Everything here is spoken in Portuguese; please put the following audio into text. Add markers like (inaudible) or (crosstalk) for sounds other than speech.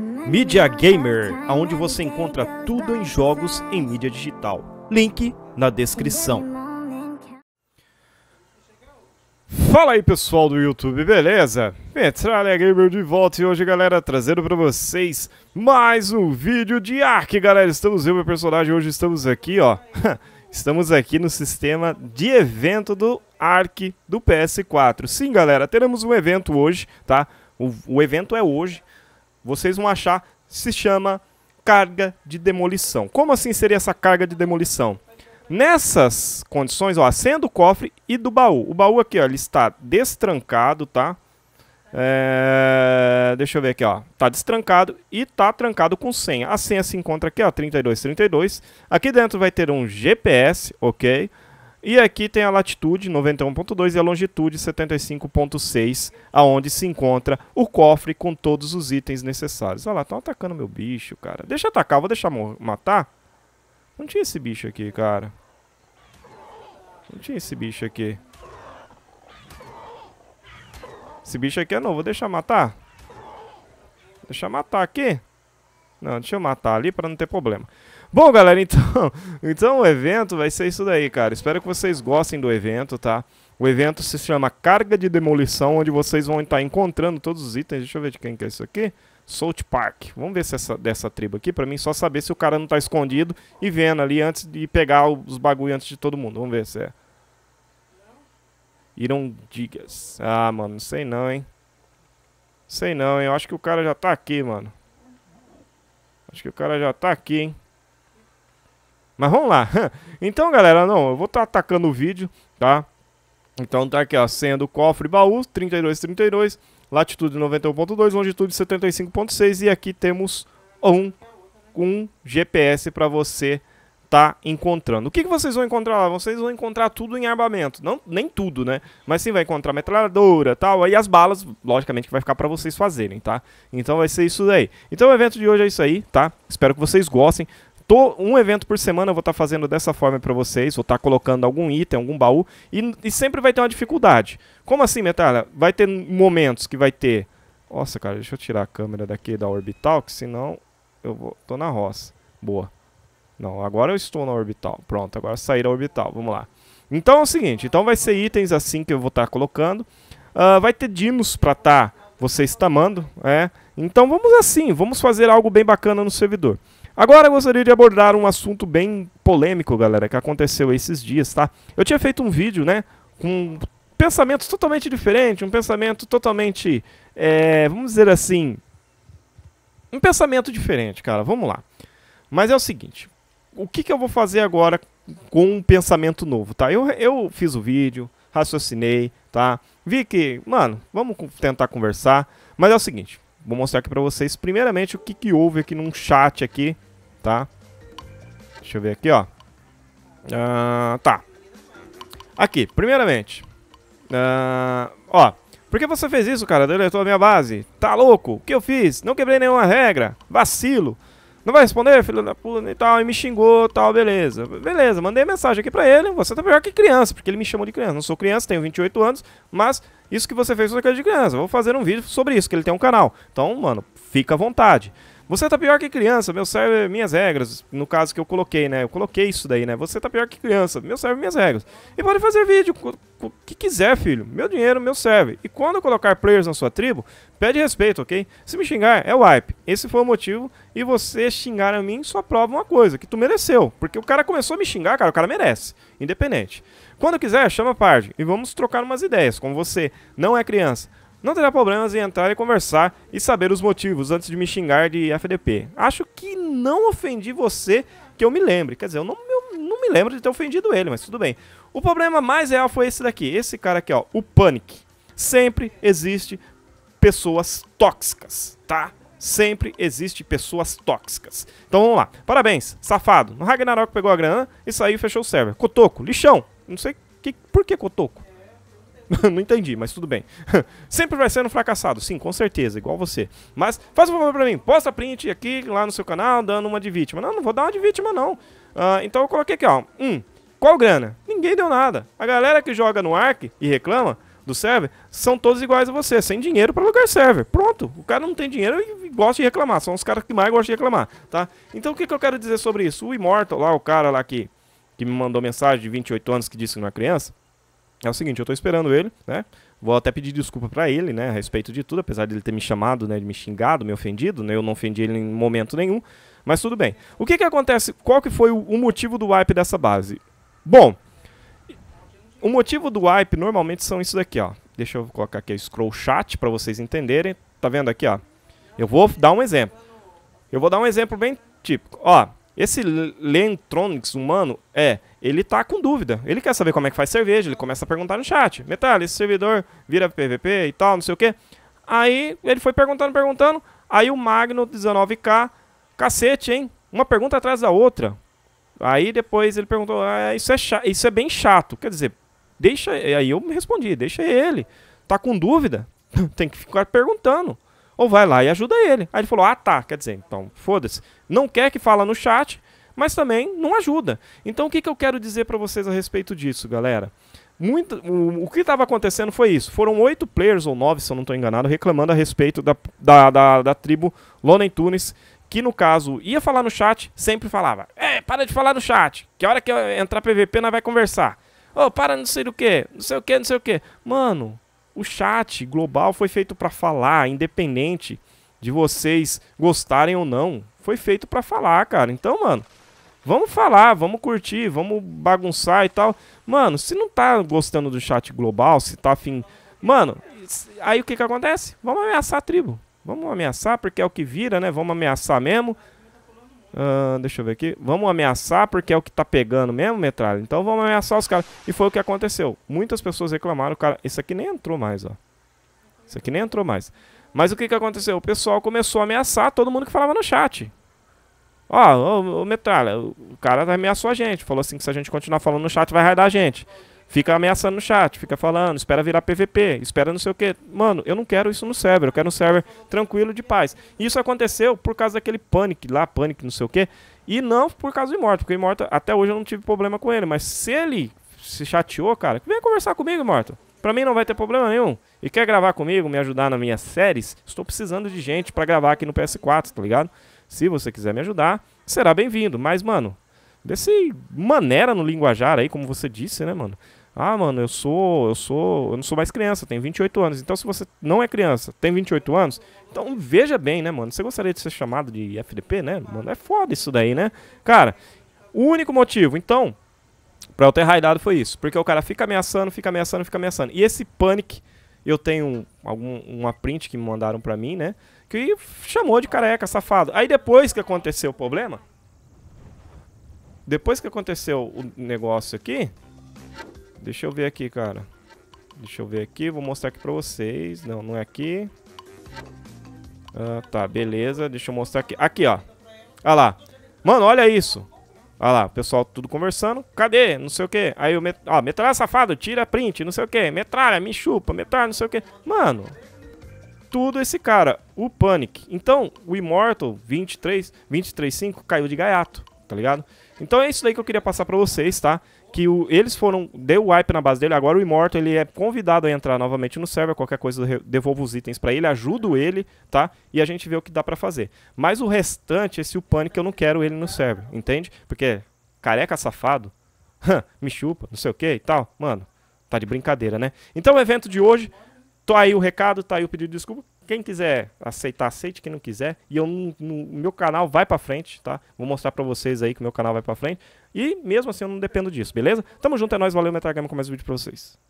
Media Gamer, aonde você encontra tudo em jogos em mídia digital. Link na descrição. Fala aí pessoal do YouTube, beleza? Petralha Gamer de volta e hoje galera trazendo para vocês mais um vídeo de Ark galera, estamos eu e meu personagem, hoje estamos aqui ó (laughs) Estamos aqui no sistema de evento do Ark do PS4 Sim galera, teremos um evento hoje, tá? O, o evento é hoje, vocês vão achar, se chama carga de demolição. Como assim seria essa carga de demolição? Nessas condições, ó, a senha do cofre e do baú. O baú aqui, ó, ele está destrancado, tá? É, deixa eu ver aqui, ó. Tá destrancado e tá trancado com senha. A senha se encontra aqui, ó, 3232. Aqui dentro vai ter um GPS, ok? E aqui tem a latitude 91.2 e a longitude 75.6, aonde se encontra o cofre com todos os itens necessários. Olha lá, estão atacando meu bicho, cara. Deixa eu atacar, vou deixar matar. Não tinha esse bicho aqui, cara. Não tinha esse bicho aqui. Esse bicho aqui é novo, vou deixar matar. Deixa eu matar aqui. Não, deixa eu matar ali para não ter problema. Bom, galera, (laughs) então, então o evento vai ser isso daí, cara. Espero que vocês gostem do evento, tá? O evento se chama Carga de Demolição, onde vocês vão estar encontrando todos os itens. Deixa eu ver de quem que é isso aqui. Salt Park. Vamos ver se essa dessa tribo aqui, para mim só saber se o cara não tá escondido e vendo ali antes de pegar os bagulho antes de todo mundo. Vamos ver se é. Irão Digas. Ah, mano, não sei não, hein. Sei não, hein. Eu acho que o cara já tá aqui, mano. Acho que o cara já tá aqui, hein. Mas vamos lá. (laughs) Então, galera, não, eu vou estar tá atacando o vídeo, tá? Então tá aqui, ó, senha do cofre baú, 3232, latitude 91.2, longitude 75.6 e aqui temos um, um GPS para você tá encontrando. O que, que vocês vão encontrar lá? Vocês vão encontrar tudo em armamento. Não, nem tudo, né? Mas sim vai encontrar metralhadora tal. Aí as balas, logicamente, que vai ficar para vocês fazerem, tá? Então vai ser isso daí. Então o evento de hoje é isso aí, tá? Espero que vocês gostem tô, um evento por semana eu vou estar tá fazendo dessa forma para vocês, vou estar tá colocando algum item, algum baú, e, e, sempre vai ter uma dificuldade. Como assim, Metalha? Vai ter momentos que vai ter... Nossa, cara, deixa eu tirar a câmera daqui da orbital, que senão eu vou... tô na roça. Boa. Não, agora eu estou na orbital. Pronto, agora sair da orbital. Vamos lá. Então é o seguinte, então vai ser itens assim que eu vou estar tá colocando. Uh, vai ter dimos para estar tá, vocês tamando, é. Então vamos assim, vamos fazer algo bem bacana no servidor. Agora eu gostaria de abordar um assunto bem polêmico, galera, que aconteceu esses dias, tá? Eu tinha feito um vídeo, né, com pensamentos totalmente diferente, um pensamento totalmente, é, vamos dizer assim, um pensamento diferente, cara, vamos lá. Mas é o seguinte, o que, que eu vou fazer agora com um pensamento novo, tá? Eu, eu fiz o vídeo, raciocinei, tá? Vi que, mano, vamos tentar conversar, mas é o seguinte, vou mostrar aqui para vocês primeiramente o que, que houve aqui num chat aqui tá? Deixa eu ver aqui, ó. Uh, tá. Aqui, primeiramente. Uh, ó, por que você fez isso, cara? Deletou a minha base. Tá louco? O que eu fiz? Não quebrei nenhuma regra. Vacilo. Não vai responder, filho da puta e tal, e me xingou tal, beleza. Beleza, mandei mensagem aqui pra ele. Você tá pior que criança, porque ele me chamou de criança. Não sou criança, tenho 28 anos, mas isso que você fez foi coisa de criança. Vou fazer um vídeo sobre isso, que ele tem um canal. Então, mano, fica à vontade. Você tá pior que criança, meu serve é minhas regras. No caso que eu coloquei, né? Eu coloquei isso daí, né? Você tá pior que criança, meu serve é minhas regras. E pode fazer vídeo, o que quiser, filho. Meu dinheiro, meu serve. E quando eu colocar players na sua tribo, pede respeito, ok? Se me xingar, é wipe. Esse foi o motivo. E você xingar a mim só prova uma coisa, que tu mereceu. Porque o cara começou a me xingar, cara, o cara merece. Independente. Quando quiser, chama a parte e vamos trocar umas ideias. Como você não é criança, não terá problemas em entrar e conversar e saber os motivos antes de me xingar de FDP. Acho que não ofendi você que eu me lembre. Quer dizer, eu não, eu não me lembro de ter ofendido ele, mas tudo bem. O problema mais real foi esse daqui, esse cara aqui, ó, o Panic. Sempre existe pessoas tóxicas, tá? Sempre existe pessoas tóxicas. Então vamos lá. Parabéns, safado. No Ragnarok pegou a grana e saiu e fechou o server. Cotoco, lixão. Não sei que, por que Cotoco. (laughs) não entendi, mas tudo bem. (laughs) Sempre vai ser um fracassado, sim, com certeza, igual você. Mas faz um favor pra mim, posta print aqui lá no seu canal dando uma de vítima. Não, não vou dar uma de vítima, não. Uh, então eu coloquei aqui, ó. Um, qual grana? Ninguém deu nada. A galera que joga no ARC e reclama do server são todos iguais a você, sem dinheiro para lugar server. Pronto, o cara não tem dinheiro e gosta de reclamar. São os caras que mais gostam de reclamar, tá? Então o que, que eu quero dizer sobre isso? O Immortal lá, o cara lá que, que me mandou mensagem de 28 anos que disse que não é criança, é o seguinte, eu estou esperando ele, né? Vou até pedir desculpa para ele, né, a respeito de tudo, apesar dele ter me chamado, né, de me xingado, me ofendido, né? Eu não ofendi ele em momento nenhum, mas tudo bem. O que que acontece? Qual que foi o, motivo do wipe dessa base? Bom, o motivo do wipe normalmente são isso daqui, ó. Deixa eu colocar aqui scroll chat para vocês entenderem. Tá vendo aqui, ó? Eu vou dar um exemplo. Eu vou dar um exemplo bem típico. Ó, esse Lentronics humano é, ele tá com dúvida. Ele quer saber como é que faz cerveja, ele começa a perguntar no chat. Metal, esse servidor vira PVP e tal, não sei o quê. Aí ele foi perguntando, perguntando. Aí o Magno 19K, cacete, hein? Uma pergunta atrás da outra. Aí depois ele perguntou: ah, isso, é isso é bem chato. Quer dizer, deixa. Aí eu me respondi: deixa ele. Tá com dúvida? (laughs) Tem que ficar perguntando ou vai lá e ajuda ele. Aí ele falou: ah, tá, quer dizer, então foda-se. Não quer que fala no chat, mas também não ajuda. Então o que, que eu quero dizer para vocês a respeito disso, galera? Muito, o, o que estava acontecendo foi isso. Foram oito players, ou nove, se eu não estou enganado, reclamando a respeito da, da, da, da tribo Lonen Tunis, que no caso ia falar no chat, sempre falava: É, para de falar no chat, que a hora que entrar PVP nós vai conversar. Ô, oh, para não sei do que, não sei o que, não sei o que. Mano, o chat global foi feito para falar, independente de vocês gostarem ou não. Foi feito para falar, cara. Então, mano, vamos falar, vamos curtir, vamos bagunçar e tal. Mano, se não tá gostando do chat global, se tá afim. Mano, aí o que que acontece? Vamos ameaçar a tribo. Vamos ameaçar, porque é o que vira, né? Vamos ameaçar mesmo. Uh, deixa eu ver aqui. Vamos ameaçar porque é o que tá pegando mesmo, metralha. Então vamos ameaçar os caras. E foi o que aconteceu. Muitas pessoas reclamaram, cara, isso aqui nem entrou mais, ó. Isso aqui nem entrou mais. Mas o que que aconteceu? O pessoal começou a ameaçar todo mundo que falava no chat. Ó, ô, metralha, o cara ameaçou a gente. Falou assim que se a gente continuar falando no chat vai raidar a gente. Fica ameaçando no chat, fica falando, espera virar PVP, espera não sei o que. Mano, eu não quero isso no server, eu quero um server tranquilo de paz. isso aconteceu por causa daquele panic lá, panic não sei o que. E não por causa do Imorto, porque o Imorto até hoje eu não tive problema com ele. Mas se ele se chateou, cara, vem conversar comigo, Imorto. Pra mim não vai ter problema nenhum. E quer gravar comigo, me ajudar nas minhas séries? Estou precisando de gente para gravar aqui no PS4, tá ligado? Se você quiser me ajudar, será bem-vindo. Mas, mano, desse maneira no linguajar aí, como você disse, né, mano? Ah, mano, eu sou, eu sou, eu não sou mais criança, tenho 28 anos. Então se você não é criança, tem 28 anos, então veja bem, né, mano? Você gostaria de ser chamado de FDP, né? Mano, é foda isso daí, né? Cara, o único motivo, então, pra eu ter raidado foi isso. Porque o cara fica ameaçando, fica ameaçando, fica ameaçando. E esse panic, eu tenho algum, uma print que me mandaram pra mim, né? Que chamou de careca, safado. Aí depois que aconteceu o problema, depois que aconteceu o negócio aqui, Deixa eu ver aqui, cara. Deixa eu ver aqui, vou mostrar aqui pra vocês. Não, não é aqui. Ah, tá, beleza. Deixa eu mostrar aqui. Aqui, ó. Olha lá. Mano, olha isso. Olha lá, o pessoal tudo conversando. Cadê? Não sei o que. Aí o met... ó, metralha safado, tira print, não sei o que. Metralha, me chupa, metralha, não sei o que. Mano, tudo esse cara, o Panic. Então, o Immortal 23, 23.5 caiu de gaiato, tá ligado? Então é isso daí que eu queria passar para vocês, tá? Que o, eles foram, deu o wipe na base dele, agora o Immortal ele é convidado a entrar novamente no server, qualquer coisa devolvo os itens para ele, ajudo ele, tá? E a gente vê o que dá para fazer. Mas o restante, esse o pânico, eu não quero ele no server, entende? Porque é careca safado, (laughs) me chupa, não sei o que e tal, mano, tá de brincadeira, né? Então o evento de hoje, tô aí o recado, tá aí o pedido de desculpa. Quem quiser aceitar, aceite. Quem não quiser. E eu, no, meu canal vai para frente, tá? Vou mostrar para vocês aí que o meu canal vai para frente. E mesmo assim eu não dependo disso, beleza? Tamo junto, é nóis. Valeu, Metagama, com mais um vídeo pra vocês.